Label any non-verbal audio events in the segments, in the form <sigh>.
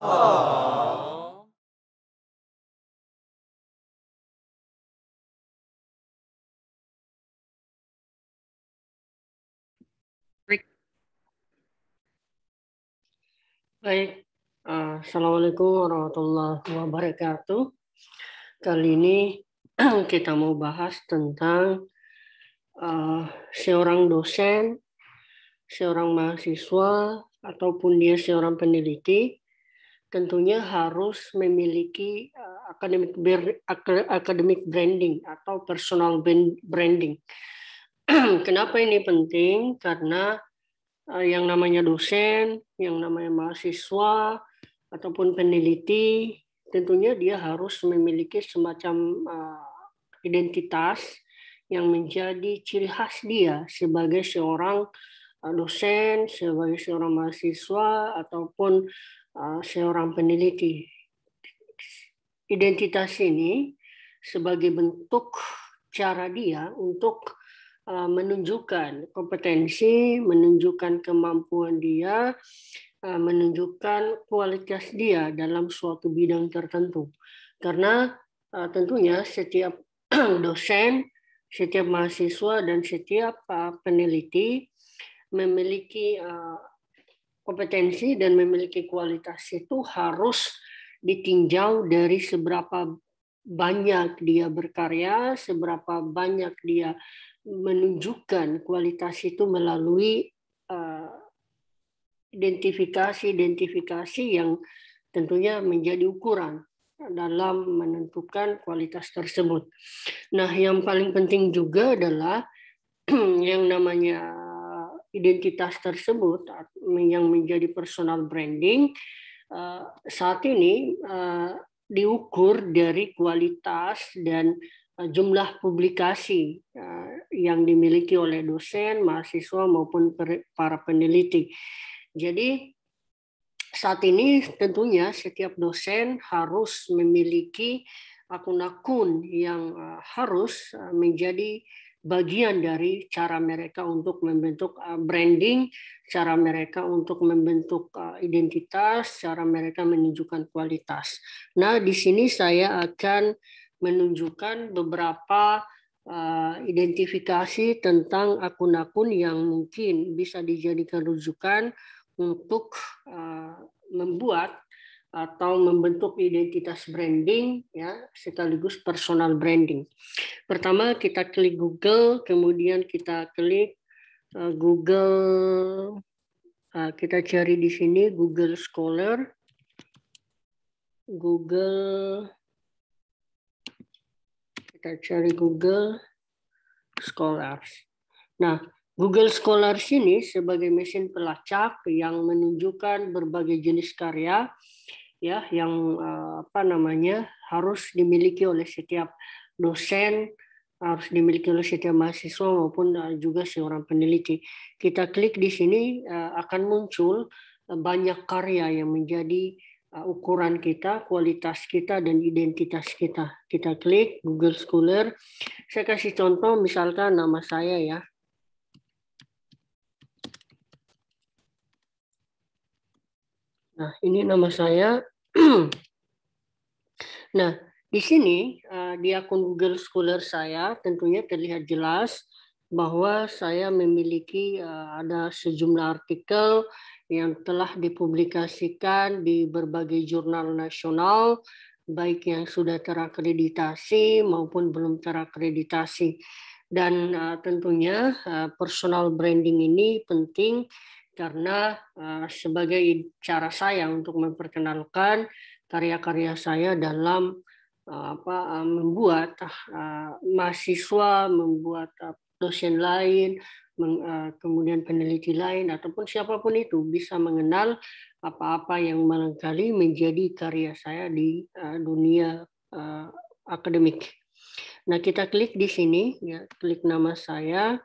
Baik, eh, Assalamualaikum warahmatullahi wabarakatuh. Kali ini <clears throat> kita mau bahas tentang uh, seorang dosen, seorang mahasiswa, ataupun dia seorang peneliti tentunya harus memiliki eh, academic academic branding atau personal branding. <clears throat> Kenapa ini penting? Karena eh, yang namanya dosen, yang namanya mahasiswa ataupun peneliti, tentunya dia harus memiliki semacam eh, identitas yang menjadi ciri khas dia sebagai seorang dosen, sebagai seorang mahasiswa ataupun Ah, seorang peneliti. Identitas ini sebagai bentuk cara dia untuk ah, menunjukkan kompetensi, menunjukkan kemampuan dia, ah, menunjukkan kualitas dia dalam suatu bidang tertentu. Karena tentunya setiap <clears throat> dosen, setiap mahasiswa dan setiap peneliti memiliki kompetensi dan memiliki kualitas itu harus ditinjau dari seberapa banyak dia berkarya, seberapa banyak dia menunjukkan kualitas itu melalui identifikasi-identifikasi eh, yang tentunya menjadi ukuran dalam menentukan kualitas tersebut. Nah, yang paling penting juga adalah <clears throat> yang namanya identitas tersebut yang menjadi personal branding eh, saat ini eh, diukur dari kualitas dan eh, jumlah publikasi yang dimiliki oleh dosen, mahasiswa maupun para peneliti. Jadi saat ini tentunya setiap dosen harus memiliki akun-akun yang harus menjadi bagian dari cara mereka untuk membentuk eh, branding, cara mereka untuk membentuk eh, identitas, cara mereka menunjukkan kualitas. Nah, di sini saya akan menunjukkan beberapa eh, identifikasi tentang akun-akun yang mungkin bisa dijadikan rujukan untuk membuat atau membentuk identitas branding ya sekaligus personal branding. Pertama kita klik Google, kemudian kita klik eh, Google eh, kita cari di sini Google Scholar, Google kita cari Google Scholars. Nah, Google Scholar sini sebagai mesin pelacak yang menunjukkan berbagai jenis karya ya yang eh, apa namanya harus dimiliki oleh setiap dosen harus dimiliki oleh setiap mahasiswa maupun eh, juga seorang peneliti. Kita klik di sini eh, akan muncul banyak karya yang menjadi ukuran kita, kualitas kita, dan identitas kita. Kita klik Google Scholar. Saya kasih contoh misalkan nama saya ya, Nah, ini nama saya. <clears throat> nah, di sini eh, di akun Google Scholar saya tentunya terlihat jelas bahwa saya memiliki eh, ada sejumlah artikel yang telah dipublikasikan di berbagai jurnal nasional baik yang sudah terakreditasi maupun belum terakreditasi dan eh, tentunya personal branding ini penting karena eh, sebagai cara saya untuk memperkenalkan karya-karya saya dalam eh, apa eh, membuat mahasiswa, membuat dosen lain, kemudian peneliti lain ataupun siapapun itu bisa mengenal apa-apa yang barangkali menjadi karya saya di dunia akademik. Nah, kita klik di sini ya, klik nama saya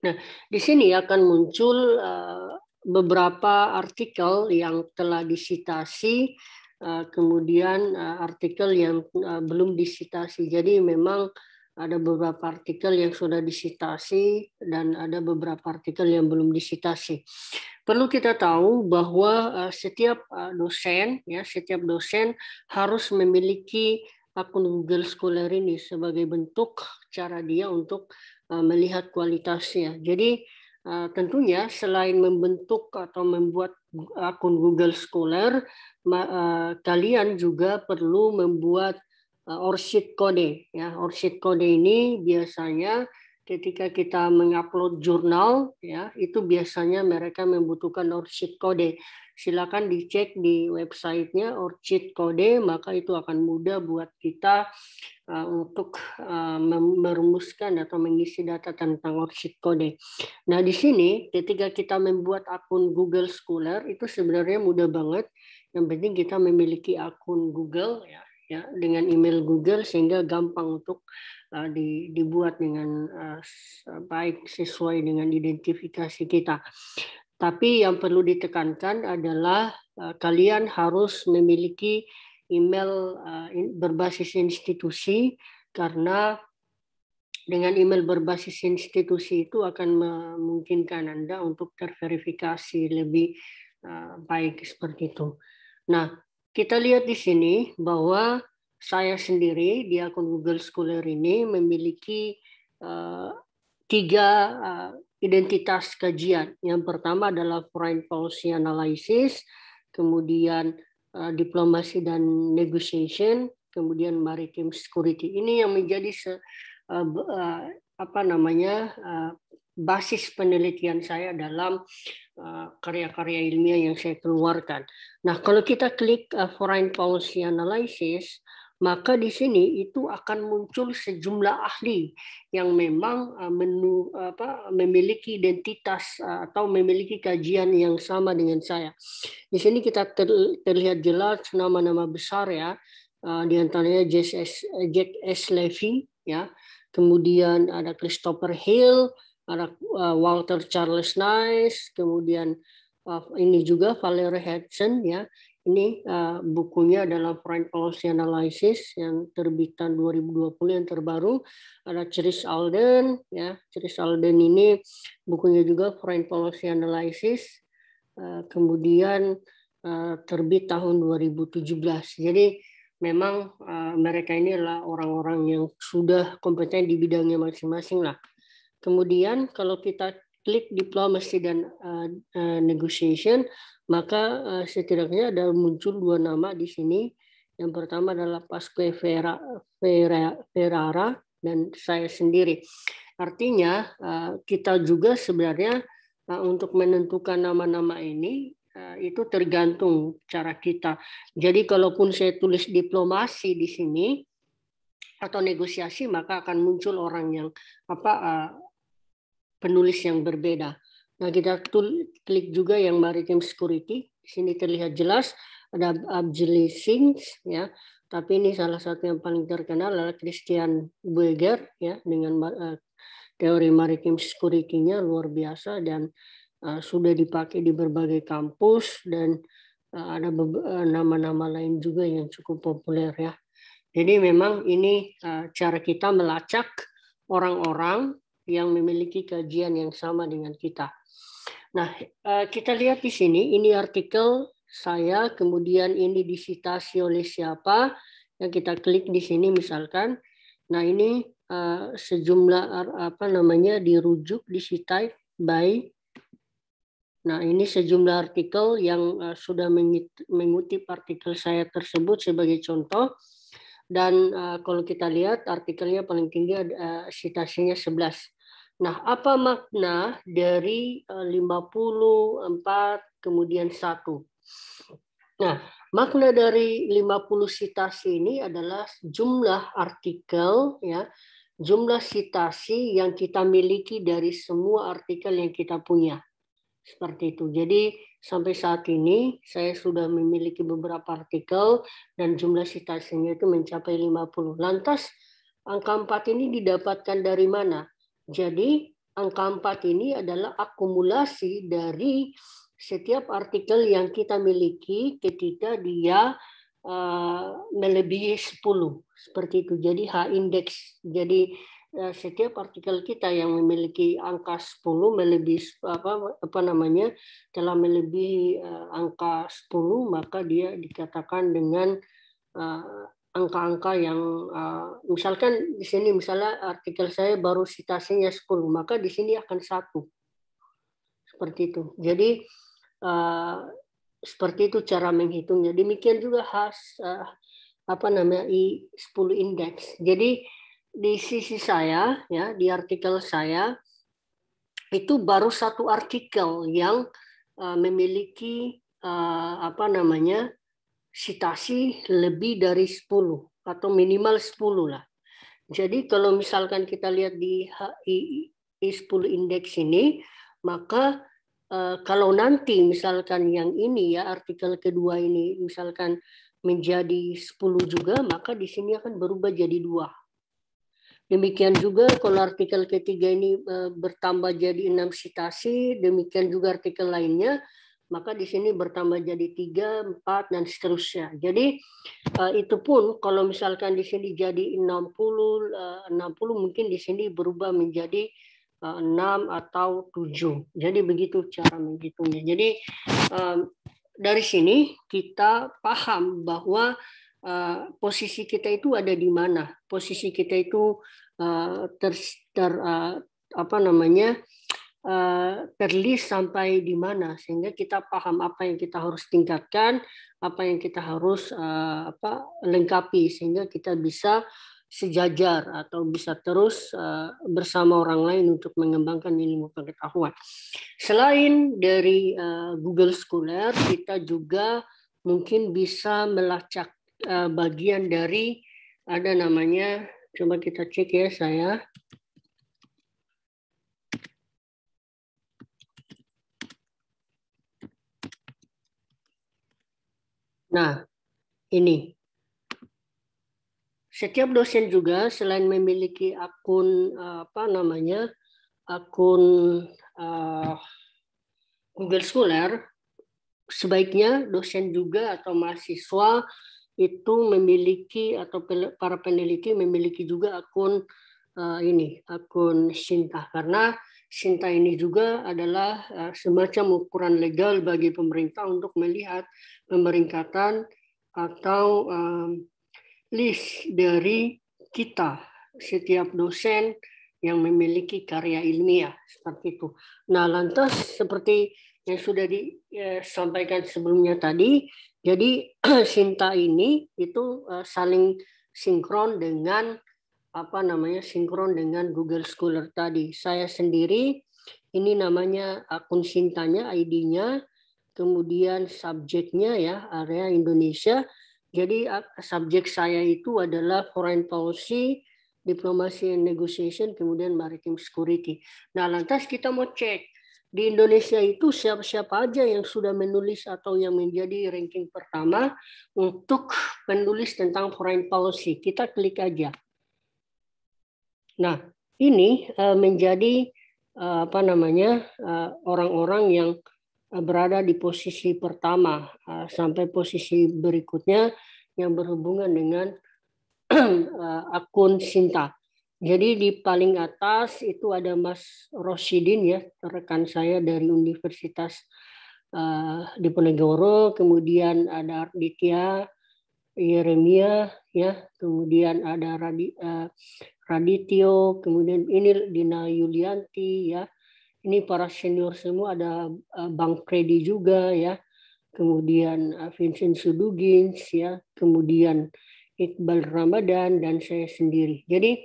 Nah, di sini akan muncul eh, beberapa artikel yang telah disitasi, eh, kemudian eh, artikel yang belum disitasi. Jadi memang ada beberapa artikel yang sudah disitasi dan ada beberapa artikel yang belum disitasi. Perlu kita tahu bahwa setiap dosen, ya setiap dosen harus memiliki akun Google Scholar ini sebagai bentuk cara dia untuk Eh, melihat kualitasnya. Jadi eh, tentunya selain membentuk atau membuat akun Google Scholar, eh, kalian juga perlu membuat orchid kode. Ya, orchid kode ini biasanya ketika kita mengupload jurnal ya itu biasanya mereka membutuhkan orchid kode silakan dicek di websitenya orchid kode maka itu akan mudah buat kita uh, untuk uh, merumuskan atau mengisi data tentang orchid kode nah di sini ketika kita membuat akun Google Scholar itu sebenarnya mudah banget yang penting kita memiliki akun Google ya ya dengan email Google sehingga gampang untuk Eh, dibuat dengan eh, eh, baik sesuai dengan identifikasi kita. Tapi yang perlu ditekankan adalah kalian harus memiliki email berbasis institusi karena dengan email berbasis institusi itu akan memungkinkan Anda untuk terverifikasi lebih baik seperti itu. Nah, kita lihat di sini bahwa saya sendiri di akun Google Scholar ini memiliki uh, tiga uh, identitas kajian. Yang pertama adalah foreign policy analysis, kemudian uh, eh, diplomasi dan negotiation, kemudian maritime security. Ini yang menjadi se, uh, uh, apa namanya uh, basis penelitian saya dalam karya-karya uh, ilmiah yang saya keluarkan. Nah, kalau kita klik uh, foreign policy analysis, maka di sini itu akan muncul sejumlah ahli yang memang eh, menu, apa, memiliki identitas eh, atau memiliki kajian yang sama dengan saya. Di sini kita terlihat jelas nama-nama besar ya, eh, di antaranya Jack S. Jack Levy ya, kemudian ada Christopher Hill, ada Walter Charles Nice, kemudian ini juga Valerie Hudson ya. Ini uh, bukunya adalah Foreign Policy Analysis yang terbitan 2020 yang terbaru. Ada Chris Alden, ya. Chris Alden ini bukunya juga Foreign Policy Analysis. Uh, kemudian uh, terbit tahun 2017. Jadi memang uh, mereka ini adalah orang-orang yang sudah kompeten di bidangnya masing-masing lah. Kemudian kalau kita klik diplomasi dan uh, uh, negotiation, maka uh, setidaknya ada muncul dua nama di sini. Yang pertama adalah Pasque Vera, Vera, Ferrara dan saya sendiri. Artinya uh, kita juga sebenarnya uh, untuk menentukan nama-nama ini uh, itu tergantung cara kita. Jadi kalaupun saya tulis diplomasi di sini atau negosiasi maka akan muncul orang yang apa uh, penulis yang berbeda. Nah, kita klik juga yang maritime security. Di sini terlihat jelas ada Abjili Sings, ya. Tapi ini salah satu yang paling terkenal adalah Christian Weger, ya dengan eh, teori maritime security-nya luar biasa dan eh, sudah dipakai di berbagai kampus dan eh, ada nama-nama lain juga yang cukup populer ya. Jadi memang ini cara kita melacak orang-orang yang memiliki kajian yang sama dengan kita. Nah, eh, kita lihat di sini, ini artikel saya, kemudian ini disitasi oleh siapa, yang kita klik di sini misalkan. Nah, ini eh, sejumlah eh, apa namanya dirujuk disitai by Nah, ini sejumlah artikel yang sudah mengutip artikel saya tersebut sebagai contoh dan uh, kalau kita lihat artikelnya paling tinggi uh, citasinya 11. Nah, apa makna dari eh, uh, 54 kemudian 1? Nah, makna dari 50 sitasi ini adalah jumlah artikel ya, jumlah sitasi yang kita miliki dari semua artikel yang kita punya. Seperti itu. Jadi sampai saat ini saya sudah memiliki beberapa artikel dan jumlah citasinya itu mencapai 50. Lantas angka 4 ini didapatkan dari mana? Jadi angka 4 ini adalah akumulasi dari setiap artikel yang kita miliki ketika dia eh, melebihi 10 seperti itu. Jadi H index Jadi Ya, setiap artikel kita yang memiliki angka 10 melebihi apa apa namanya telah melebihi eh, angka 10 maka dia dikatakan dengan eh, angka-angka yang eh, misalkan di sini misalnya artikel saya baru sitasinya 10 maka di sini akan satu seperti itu jadi seperti itu cara menghitungnya demikian juga khas apa namanya i 10 indeks jadi di sisi saya ya di artikel saya itu baru satu artikel yang uh, memiliki uh, apa namanya sitasi lebih dari 10 atau minimal 10 lah. Jadi kalau misalkan kita lihat di HI 10 indeks ini maka eh, kalau nanti misalkan yang ini ya artikel kedua ini misalkan menjadi 10 juga maka di sini akan berubah jadi dua Demikian juga kalau artikel ketiga ini e, bertambah jadi enam sitasi, demikian juga artikel lainnya, maka di sini bertambah jadi tiga, empat, dan seterusnya. Jadi e, itu pun kalau misalkan di sini jadi 60, 60 e, mungkin di sini berubah menjadi enam atau tujuh Jadi begitu cara menghitungnya. Jadi dari sini kita paham bahwa Eh, posisi kita itu ada di mana, posisi kita itu uh, ter, ter uh, apa namanya uh, terlis sampai di mana, sehingga kita paham apa yang kita harus tingkatkan, apa yang kita harus uh, apa lengkapi, sehingga kita bisa sejajar atau bisa terus bersama orang lain untuk mengembangkan ilmu pengetahuan. Selain dari Google Scholar, kita juga mungkin bisa melacak Eh, bagian dari ada namanya coba kita cek ya saya Nah, ini. Setiap dosen juga selain memiliki akun eh, apa namanya? akun uh, Google Scholar, sebaiknya dosen juga atau mahasiswa itu memiliki atau para peneliti memiliki juga akun uh, ini akun Sinta karena Sinta ini juga adalah uh, semacam ukuran legal bagi pemerintah untuk melihat pemeringkatan atau um, list dari kita setiap dosen yang memiliki karya ilmiah seperti itu. Nah, lantas seperti yang sudah disampaikan sebelumnya tadi, jadi Sinta <clears throat> ini itu eh, saling sinkron dengan apa namanya sinkron dengan Google Scholar tadi. Saya sendiri ini namanya akun Sintanya, ID-nya, kemudian subjeknya ya area Indonesia. Jadi subjek saya itu adalah foreign policy, diplomasi and negotiation, kemudian maritime security. Nah lantas kita mau cek di Indonesia itu siapa-siapa aja yang sudah menulis atau yang menjadi ranking pertama untuk penulis tentang foreign policy. Kita klik aja. Nah, ini eh, menjadi eh, apa namanya eh, orang-orang yang berada di posisi pertama sampai posisi berikutnya yang berhubungan dengan <clears throat> akun Sinta. Jadi di paling atas itu ada Mas Rosidin ya, rekan saya dari Universitas uh, Diponegoro, kemudian ada Arditya Yeremia ya, kemudian ada Radi, uh, Radityo, kemudian ini Dina Yulianti ya. Ini para senior semua ada uh, Bang Kredi juga ya. Kemudian uh, Vincent Sudugins ya, kemudian Iqbal Ramadan dan saya sendiri. Jadi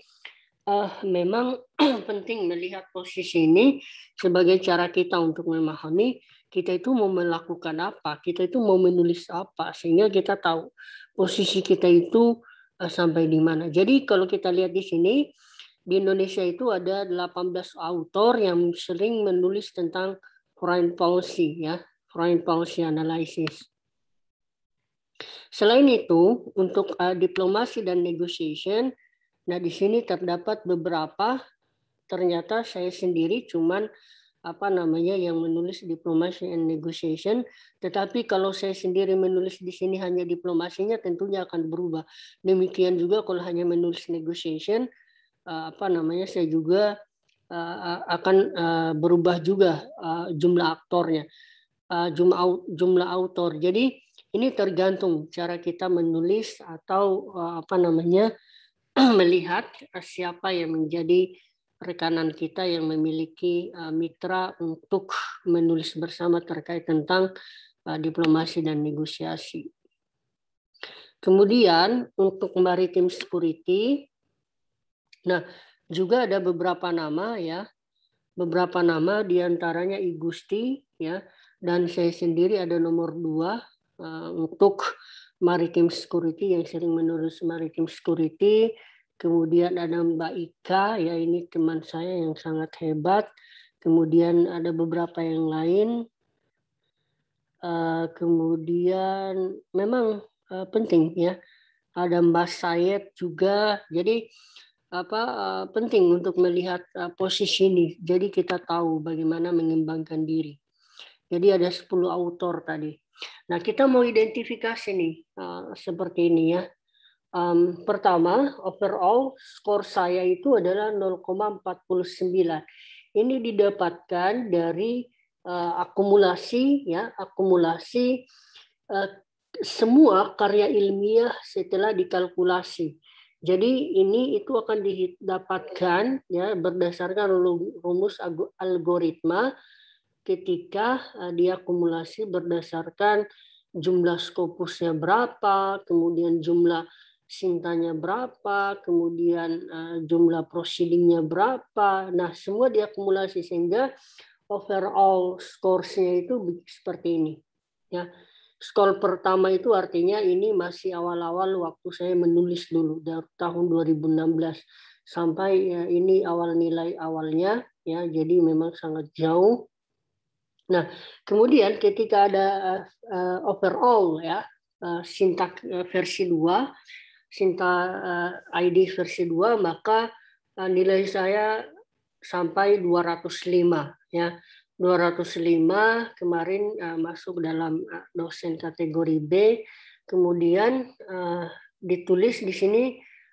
uh, memang <clears throat> penting melihat posisi ini sebagai cara kita untuk memahami kita itu mau melakukan apa, kita itu mau menulis apa, sehingga kita tahu posisi kita itu uh, sampai di mana. Jadi kalau kita lihat di sini, di Indonesia itu ada 18 autor yang sering menulis tentang foreign policy, ya, foreign policy analysis. Selain itu, untuk uh, diplomasi dan negotiation, Nah, di sini terdapat beberapa ternyata saya sendiri cuman apa namanya yang menulis diplomasi and negotiation tetapi kalau saya sendiri menulis di sini hanya diplomasinya tentunya akan berubah demikian juga kalau hanya menulis negotiation eh, apa namanya saya juga eh, eh, akan berubah juga jumlah aktornya jumlah jumlah autor jadi ini tergantung cara kita menulis atau apa namanya <clears throat> melihat eh, siapa yang menjadi rekanan kita yang memiliki eh, mitra untuk menulis bersama terkait tentang eh, diplomasi dan negosiasi. Kemudian untuk maritim security, nah juga ada beberapa nama ya, beberapa nama diantaranya Igusti ya, dan saya sendiri ada nomor dua untuk maritime security yang sering menulis maritime security. Kemudian ada Mbak Ika, ya ini teman saya yang sangat hebat. Kemudian ada beberapa yang lain. Eh, kemudian memang eh, penting ya. Ada Mbak Sayet juga. Jadi apa eh, penting untuk melihat posisi ini. Jadi kita tahu bagaimana mengembangkan diri. Jadi ada 10 autor tadi. Nah, kita mau identifikasi nih uh, seperti ini ya. Um, pertama, overall skor saya itu adalah 0,49. Ini didapatkan dari uh, akumulasi ya, akumulasi uh, semua karya ilmiah setelah dikalkulasi. Jadi ini itu akan didapatkan ya berdasarkan rumus algoritma ketika dia eh, diakumulasi berdasarkan jumlah skopusnya berapa, kemudian jumlah sintanya berapa, kemudian eh, jumlah proceedingnya berapa. Nah, semua diakumulasi sehingga overall scoresnya itu seperti ini. Ya, skor pertama itu artinya ini masih awal-awal waktu saya menulis dulu dari tahun 2016 sampai ya, ini awal nilai awalnya ya. Jadi memang sangat jauh Nah, kemudian ketika ada uh, overall ya, uh, sintak uh, versi 2, sinta uh, ID versi 2, maka uh, nilai saya sampai 205 ya. 205 kemarin uh, masuk dalam dosen kategori B. Kemudian uh, ditulis di sini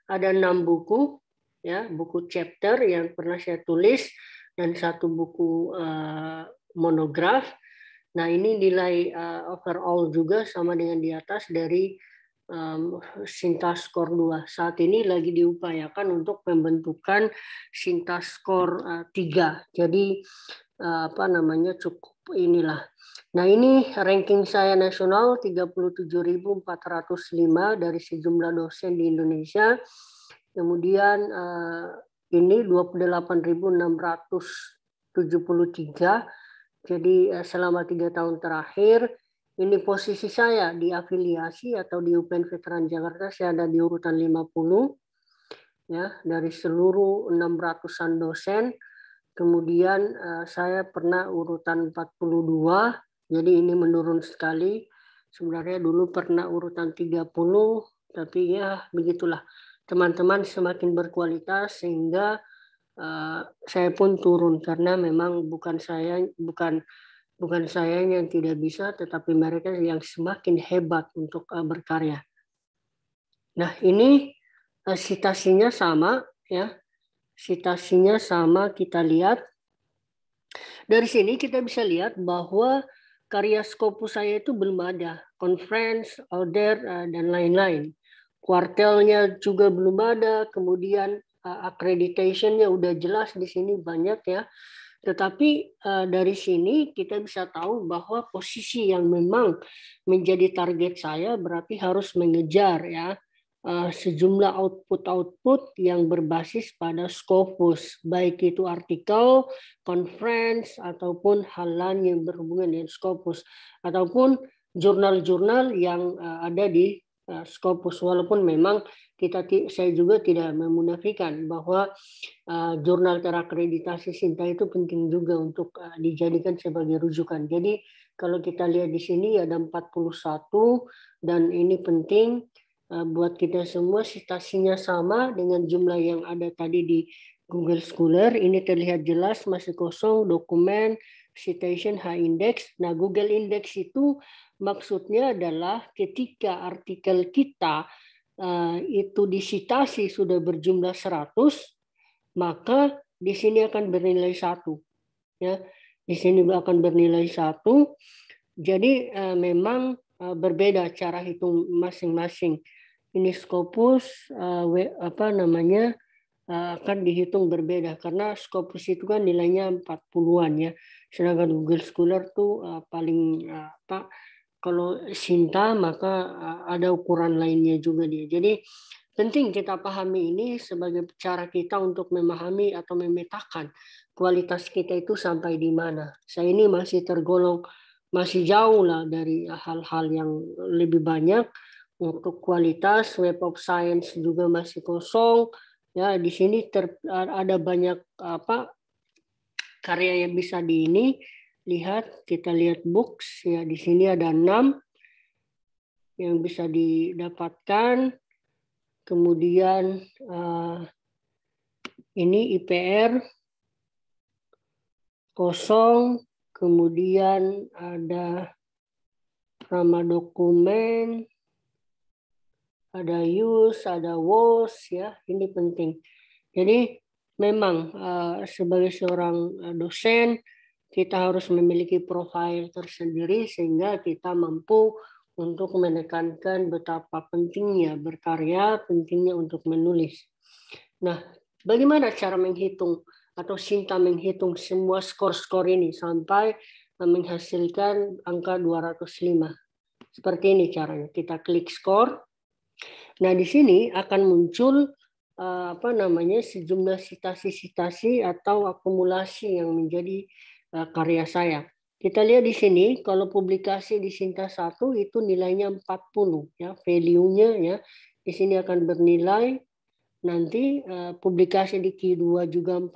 ada enam buku ya, buku chapter yang pernah saya tulis dan satu buku uh, monograf. Nah, ini nilai uh, overall juga sama dengan di atas dari um, Sintas Skor 2. Saat ini lagi diupayakan untuk pembentukan Sintas Skor uh, eh, 3. Jadi uh, apa namanya cukup inilah. Nah, ini ranking saya nasional 37.405 dari sejumlah dosen di Indonesia. Kemudian uh, ini 28.673 jadi eh, selama tiga tahun terakhir ini posisi saya di afiliasi atau di UPN Veteran Jakarta saya ada di urutan 50 ya dari seluruh 600-an dosen. Kemudian eh, saya pernah urutan 42. Jadi ini menurun sekali. Sebenarnya dulu pernah urutan 30 tapi ya begitulah. Teman-teman semakin berkualitas sehingga Eh, saya pun turun karena memang bukan saya bukan bukan saya yang tidak bisa tetapi mereka yang semakin hebat untuk uh, berkarya. Nah, ini uh, citasinya sama ya. Citasinya sama kita lihat dari sini kita bisa lihat bahwa karya skopus saya itu belum ada, conference, order, dan lain-lain. Kuartelnya juga belum ada, kemudian Eh, akreditasinya udah jelas di sini banyak ya. Tetapi eh, dari sini kita bisa tahu bahwa posisi yang memang menjadi target saya berarti harus mengejar ya eh, sejumlah output-output yang berbasis pada Scopus, baik itu artikel, conference ataupun hal lain yang berhubungan dengan Scopus ataupun jurnal-jurnal yang ada di Skopus eh, Scopus walaupun memang kita saya juga tidak memunafikan bahwa uh, jurnal terakreditasi Sinta itu penting juga untuk uh, dijadikan sebagai rujukan. Jadi kalau kita lihat di sini ada 41 dan ini penting uh, buat kita semua sitasinya sama dengan jumlah yang ada tadi di Google Scholar. Ini terlihat jelas masih kosong dokumen citation High index. Nah, Google Index itu maksudnya adalah ketika artikel kita eh, itu disitasi sudah berjumlah 100, maka di sini akan bernilai satu. Ya, di sini akan bernilai satu. Jadi eh, memang eh, berbeda cara hitung masing-masing. Ini Scopus apa namanya akan dihitung berbeda karena Scopus itu kan nilainya 40-an ya sedangkan Google Scholar tuh uh, paling uh, apa kalau Sinta maka uh, ada ukuran lainnya juga dia jadi penting kita pahami ini sebagai cara kita untuk memahami atau memetakan kualitas kita itu sampai di mana saya ini masih tergolong masih jauh lah dari hal-hal yang lebih banyak untuk kualitas web of science juga masih kosong ya di sini ter, ada banyak apa karya yang bisa di ini lihat kita lihat books ya di sini ada enam yang bisa didapatkan kemudian uh, ini IPR kosong kemudian ada nama dokumen ada use ada was ya ini penting jadi memang eh, sebagai seorang eh, dosen kita harus memiliki profil tersendiri sehingga kita mampu untuk menekankan betapa pentingnya berkarya, pentingnya untuk menulis. Nah, bagaimana cara menghitung atau Sinta menghitung semua skor-skor ini sampai eh, menghasilkan angka 205. Seperti ini caranya. Kita klik skor. Nah, di sini akan muncul Eh, apa namanya sejumlah sitasi-sitasi atau akumulasi yang menjadi eh, karya saya. Kita lihat di sini kalau publikasi di Sinta 1 itu nilainya 40 ya, value-nya ya. Di sini akan bernilai nanti eh, publikasi di Q2 juga 40,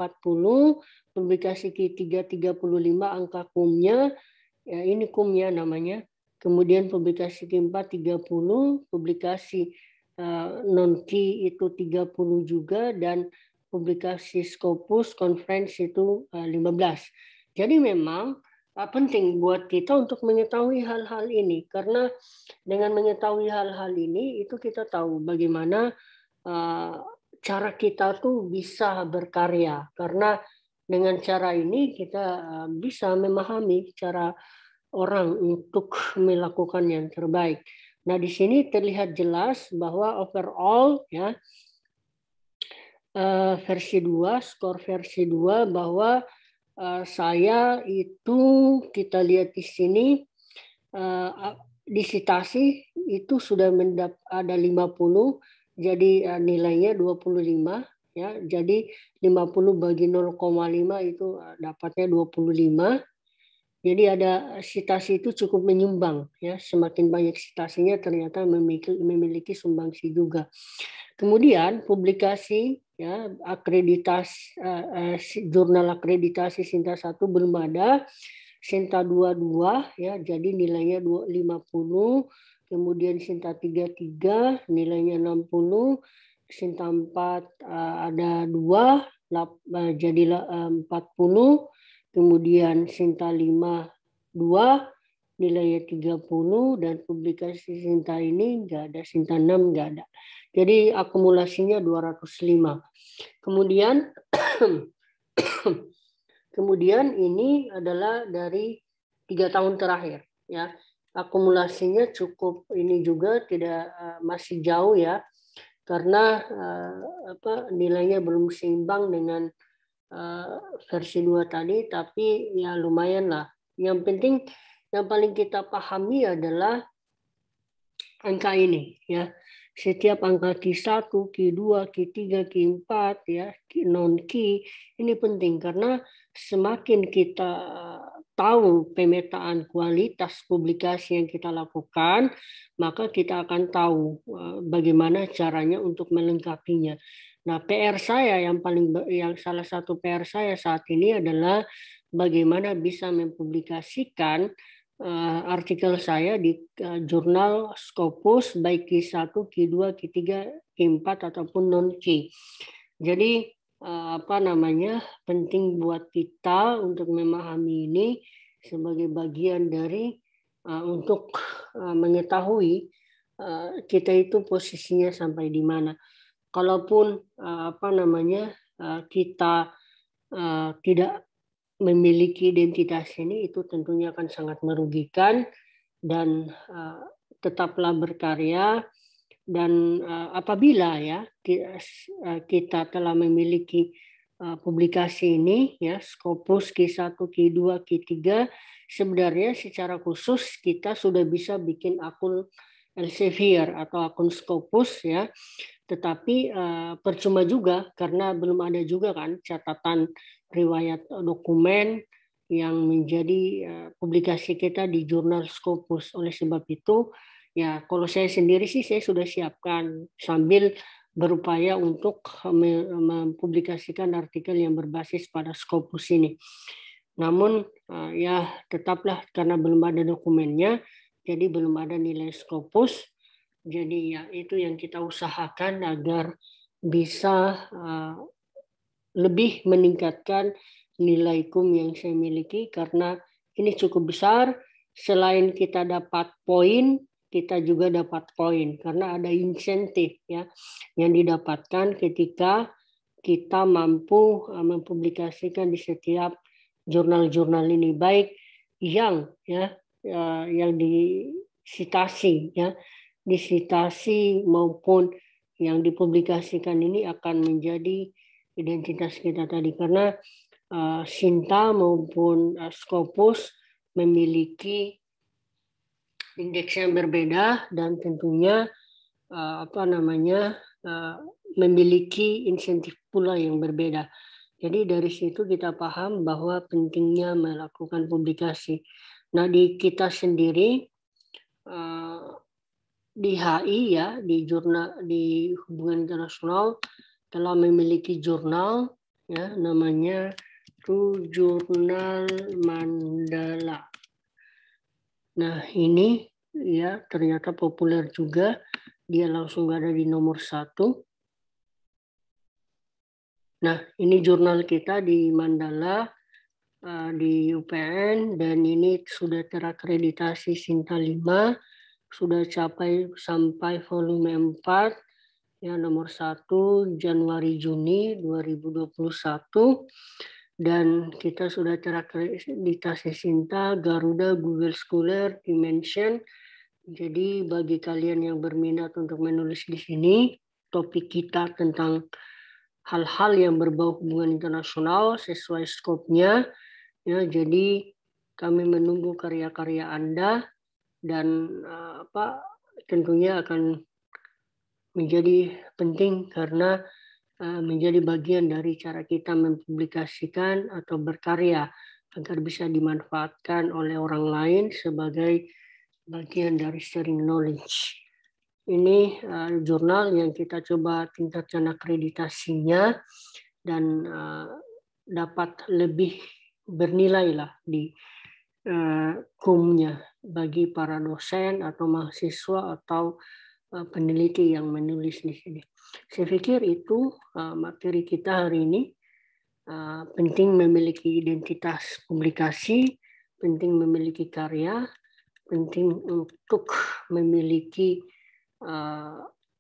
publikasi Q3 35 angka kumnya ya ini kumnya namanya. Kemudian publikasi Q4 30, publikasi Eh, non-key itu 30 juga dan publikasi Scopus Conference itu 15. Eh, Jadi memang eh, penting buat kita untuk mengetahui hal-hal ini karena dengan mengetahui hal-hal ini itu kita tahu bagaimana cara kita tuh bisa berkarya karena dengan cara ini kita bisa memahami cara orang untuk melakukan yang terbaik. Nah, di sini terlihat jelas bahwa overall ya eh, versi 2, skor versi 2 bahwa eh, saya itu kita lihat di sini eh, disitasi itu sudah mendap ada 50 jadi nilainya 25 ya. Jadi 50 bagi 0,5 itu dapatnya 25 jadi ada sitasi itu cukup menyumbang ya, semakin banyak sitasinya ternyata memiliki memiliki sumbangsi juga. Kemudian publikasi ya akreditas uh, uh, jurnal akreditasi Sinta 1 belum ada. Sinta 22 ya jadi nilainya 250 kemudian Sinta 33 nilainya 60 Sinta 4 uh, eh, ada 2 lap, jadi 40 kemudian Sinta 5 2, nilainya 30, dan publikasi Sinta ini nggak ada, Sinta 6 nggak ada. Jadi akumulasinya 205. Kemudian, <clears throat> kemudian ini adalah dari tiga tahun terakhir. ya Akumulasinya cukup ini juga tidak eh, masih jauh ya, karena eh, apa nilainya belum seimbang dengan Eh, versi 2 tadi, tapi ya lumayan lah. Yang penting yang paling kita pahami adalah angka ini ya. Setiap angka Q1, Q2, Q3, Q4 ya, non Q ini penting karena semakin kita tahu pemetaan kualitas publikasi yang kita lakukan, maka kita akan tahu eh, bagaimana caranya untuk melengkapinya. Nah, PR saya yang paling yang salah satu PR saya saat ini adalah bagaimana bisa mempublikasikan uh, artikel saya di uh, jurnal Scopus baik Q1, Q2, Q3, Q4 ataupun non Q. Jadi uh, apa namanya? penting buat kita untuk memahami ini sebagai bagian dari uh, untuk uh, mengetahui uh, kita itu posisinya sampai di mana kalaupun eh, apa namanya eh, kita eh, tidak memiliki identitas ini itu tentunya akan sangat merugikan dan tetaplah berkarya dan apabila ya kita telah memiliki publikasi ini ya Scopus Q1, Q2, Q3 sebenarnya secara khusus kita sudah bisa bikin akun Elsevier atau akun Scopus ya. Tetapi uh, percuma juga karena belum ada juga kan catatan riwayat eh, dokumen yang menjadi uh, publikasi kita di jurnal Scopus. Oleh sebab itu ya kalau saya sendiri sih saya sudah siapkan sambil berupaya untuk mempublikasikan artikel yang berbasis pada Scopus ini. Namun ya tetaplah karena belum ada dokumennya, jadi belum ada nilai skopus. Jadi ya itu yang kita usahakan agar bisa uh, lebih meningkatkan nilai kum yang saya miliki karena ini cukup besar. Selain kita dapat poin, kita juga dapat poin karena ada insentif ya yang didapatkan ketika kita mampu eh, mempublikasikan di setiap jurnal-jurnal ini baik yang ya Eh, yang disitasi ya disitasi maupun yang dipublikasikan ini akan menjadi identitas kita tadi karena uh, Sinta maupun uh, Scopus memiliki indeks yang berbeda dan tentunya uh, apa namanya uh, memiliki insentif pula yang berbeda. Jadi dari situ kita paham bahwa pentingnya melakukan publikasi. Nah di kita sendiri eh, di HI ya di jurnal di hubungan internasional telah memiliki jurnal ya namanya True Jurnal Mandala. Nah ini ya ternyata populer juga dia langsung ada di nomor satu. Nah, ini jurnal kita di Mandala Eh, di UPN dan ini sudah terakreditasi Sinta 5, sudah capai sampai volume 4 ya nomor 1 Januari Juni 2021 dan kita sudah terakreditasi Sinta Garuda Google Scholar Dimension. Jadi bagi kalian yang berminat untuk menulis di sini topik kita tentang hal-hal yang berbau hubungan internasional sesuai skopnya Ya, jadi kami menunggu karya-karya Anda dan eh, apa tentunya akan menjadi penting karena eh, menjadi bagian dari cara kita mempublikasikan atau berkarya agar bisa dimanfaatkan oleh orang lain sebagai bagian dari sharing knowledge. Ini uh, jurnal yang kita coba tingkatkan akreditasinya dan dapat lebih bernilai lah di uh, kumnya bagi para dosen atau mahasiswa atau eh, peneliti yang menulis di sini. Saya pikir itu eh, materi kita hari ini penting memiliki identitas publikasi, penting memiliki karya, penting untuk memiliki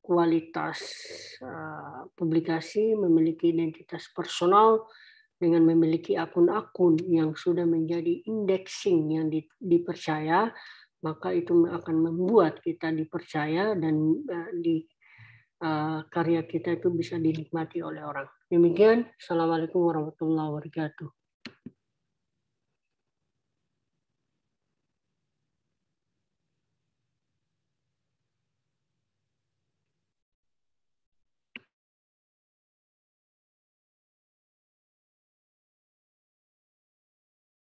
kualitas uh, publikasi, memiliki identitas personal, dengan memiliki akun-akun yang sudah menjadi indexing yang dipercaya, maka itu akan membuat kita dipercaya dan eh, di eh, karya kita itu bisa dinikmati oleh orang. Demikian, assalamualaikum warahmatullahi wabarakatuh.